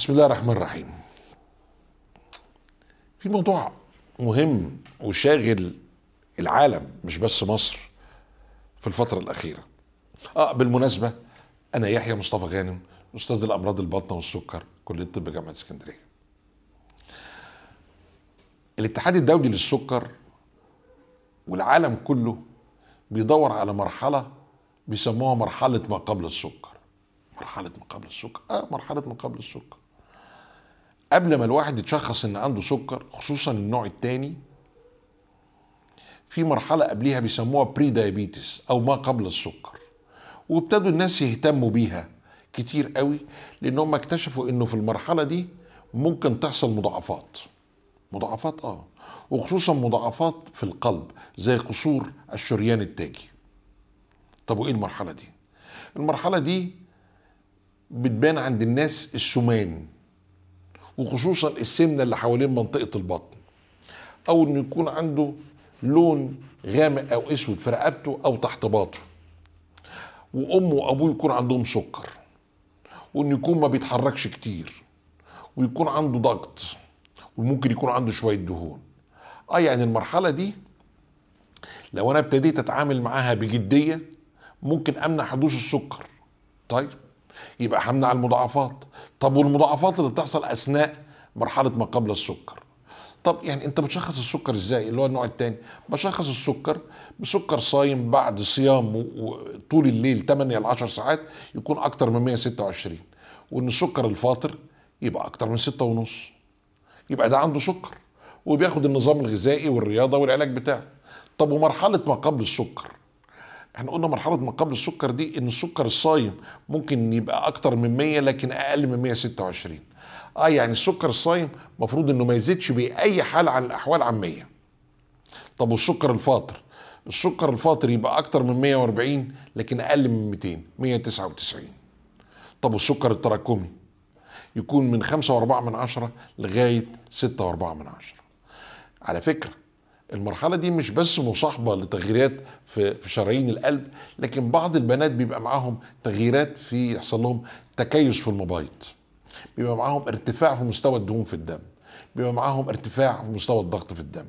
بسم الله الرحمن الرحيم في موضوع مهم وشاغل العالم مش بس مصر في الفترة الأخيرة آه بالمناسبة أنا يحيى مصطفى غانم أستاذ الأمراض الباطنة والسكر كلية الطب جامعة اسكندرية الاتحاد الدولي للسكر والعالم كله بيدور على مرحلة بيسموها مرحلة ما قبل السكر مرحلة ما قبل السكر اه مرحلة ما قبل السكر قبل ما الواحد يتشخص ان عنده سكر خصوصا النوع الثاني في مرحله قبليها بيسموها بري دايابيتس او ما قبل السكر وابتدوا الناس يهتموا بيها كتير قوي لان هم اكتشفوا انه في المرحله دي ممكن تحصل مضاعفات مضاعفات اه وخصوصا مضاعفات في القلب زي قصور الشريان التاجي طب وايه المرحله دي المرحله دي بتبان عند الناس السمان وخصوصا السمنه اللي حوالين منطقه البطن او انه يكون عنده لون غامق او اسود في رقبته او تحت باطه وامه وابوه يكون عندهم سكر وانه يكون ما بيتحركش كتير ويكون عنده ضغط وممكن يكون عنده شويه دهون اه يعني المرحله دي لو انا ابتديت اتعامل معاها بجديه ممكن امنع حدوث السكر طيب يبقى همنع المضاعفات طب والمضاعفات اللي بتحصل اثناء مرحله ما قبل السكر طب يعني انت بتشخص السكر ازاي اللي هو النوع الثاني بشخص السكر بسكر صايم بعد صيام طول الليل 8 ل 10 ساعات يكون اكتر من 126 وان السكر الفاطر يبقى اكتر من 6 ونص يبقى ده عنده سكر وبياخد النظام الغذائي والرياضه والعلاج بتاعه طب ومرحله ما قبل السكر احنا قلنا مرحلة ما قبل السكر دي ان السكر الصايم ممكن يبقى اكتر من 100 لكن اقل من 126 اه يعني السكر الصايم مفروض انه ما يزيدش باي حال عن الاحوال عن 100 طب والسكر الفاطر السكر الفاطر يبقى اكتر من 140 لكن اقل من 200 199 طب والسكر التراكمي يكون من 5.4 من 10 لغاية 6.4 من 10 على فكرة المرحله دي مش بس مصاحبه لتغييرات في في شرايين القلب لكن بعض البنات بيبقى معاهم تغييرات في يحصل لهم تكيس في المبايض بيبقى معاهم ارتفاع في مستوى الدهون في الدم بيبقى معاهم ارتفاع في مستوى الضغط في الدم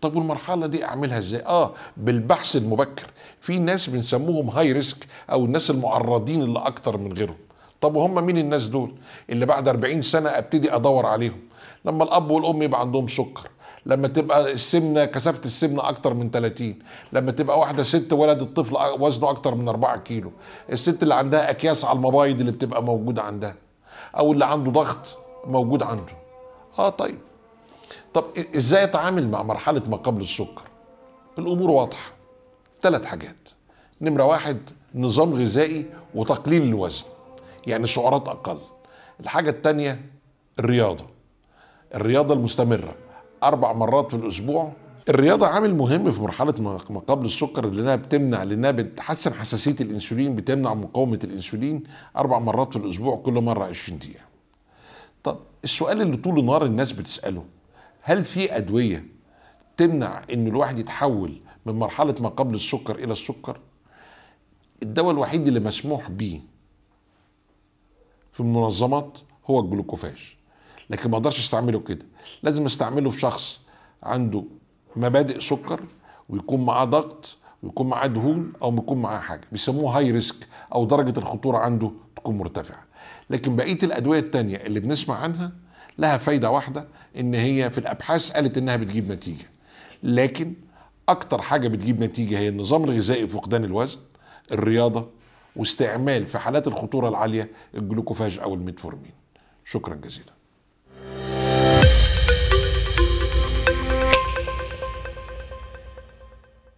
طب والمرحله دي اعملها ازاي اه بالبحث المبكر في ناس بنسموهم هاي ريسك او الناس المعرضين اللي اكتر من غيرهم طب وهم مين الناس دول اللي بعد 40 سنه ابتدي ادور عليهم لما الاب والام يبقى عندهم سكر لما تبقى السمنه كثافه السمنه اكتر من 30 لما تبقى واحده ست ولد الطفل وزنه اكتر من 4 كيلو الست اللي عندها اكياس على المبايض اللي بتبقى موجوده عندها او اللي عنده ضغط موجود عنده اه طيب طب ازاي اتعامل مع مرحله ما قبل السكر الامور واضحه ثلاث حاجات نمره واحد نظام غذائي وتقليل الوزن يعني سعرات اقل الحاجه الثانيه الرياضه الرياضه المستمره اربع مرات في الاسبوع الرياضه عامل مهم في مرحله ما قبل السكر لانها بتمنع لانها بتحسن حساسيه الانسولين بتمنع مقاومه الانسولين اربع مرات في الاسبوع كل مره 20 دقيقه طب السؤال اللي طول النهار الناس بتساله هل في ادويه تمنع ان الواحد يتحول من مرحله ما قبل السكر الى السكر الدواء الوحيد اللي مسموح بيه في المنظمات هو الجلوكوفاج لكن ما اقدرش استعمله كده لازم استعمله في شخص عنده مبادئ سكر ويكون معاه ضغط ويكون معاه دهون او يكون معاه حاجه بيسموه هاي ريسك او درجه الخطوره عنده تكون مرتفعه لكن بقيه الادويه الثانيه اللي بنسمع عنها لها فايده واحده ان هي في الابحاث قالت انها بتجيب نتيجه لكن اكتر حاجه بتجيب نتيجه هي النظام الغذائي فقدان الوزن الرياضه واستعمال في حالات الخطوره العاليه الجلوكوفاج او الميتفورمين شكرا جزيلا